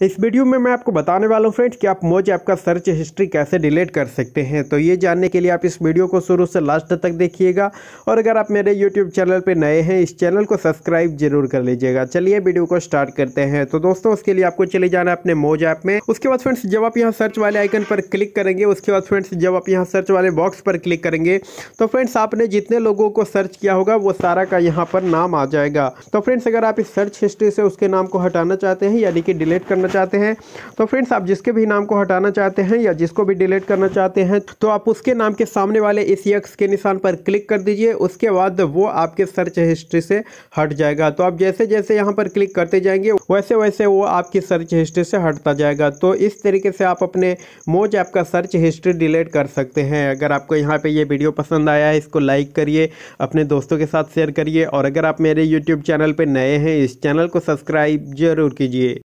तो इस वीडियो में मैं आपको बताने वाला हूँ फ्रेंड्स कि आप मोज ऐप का सर्च हिस्ट्री कैसे डिलीट कर सकते हैं तो ये जानने के लिए आप इस वीडियो को शुरू से लास्ट तक देखिएगा और अगर आप मेरे यूट्यूब चैनल पर नए हैं इस चैनल को सब्सक्राइब जरूर कर लीजिएगा चलिए वीडियो को स्टार्ट करते हैं तो दोस्तों उसके लिए आपको चले जाना है अपने मोज ऐप में उसके बाद फ्रेंड्स जब आप यहाँ सर्च वाले आइकन पर क्लिक करेंगे उसके बाद फ्रेंड्स जब आप यहाँ सर्च वाले बॉक्स पर क्लिक करेंगे तो फ्रेंड्स आपने जितने लोगों को सर्च किया होगा वो सारा का यहाँ पर नाम आ जाएगा तो फ्रेंड्स अगर आप इस सर्च हिस्ट्री से उसके नाम को हटाना चाहते हैं यानी कि डिलीट करना करना चाहते हैं तो फ्रेंड्स आप जिसके भी नाम को हटाना चाहते हैं या जिसको भी डिलीट करना चाहते हैं तो आप उसके नाम के सामने वाले इस यक्स के निशान पर क्लिक कर दीजिए उसके बाद वो आपके सर्च हिस्ट्री से हट जाएगा तो आप जैसे जैसे यहाँ पर क्लिक करते जाएंगे वैसे वैसे वो आपकी सर्च हिस्ट्री से हटता जाएगा तो इस तरीके से आप अपने मोज ऐप का सर्च हिस्ट्री डिलीट कर सकते हैं अगर आपको यहाँ पर यह वीडियो पसंद आया है इसको लाइक करिए अपने दोस्तों के साथ शेयर करिए और अगर आप मेरे यूट्यूब चैनल पर नए हैं इस चैनल को सब्सक्राइब जरूर कीजिए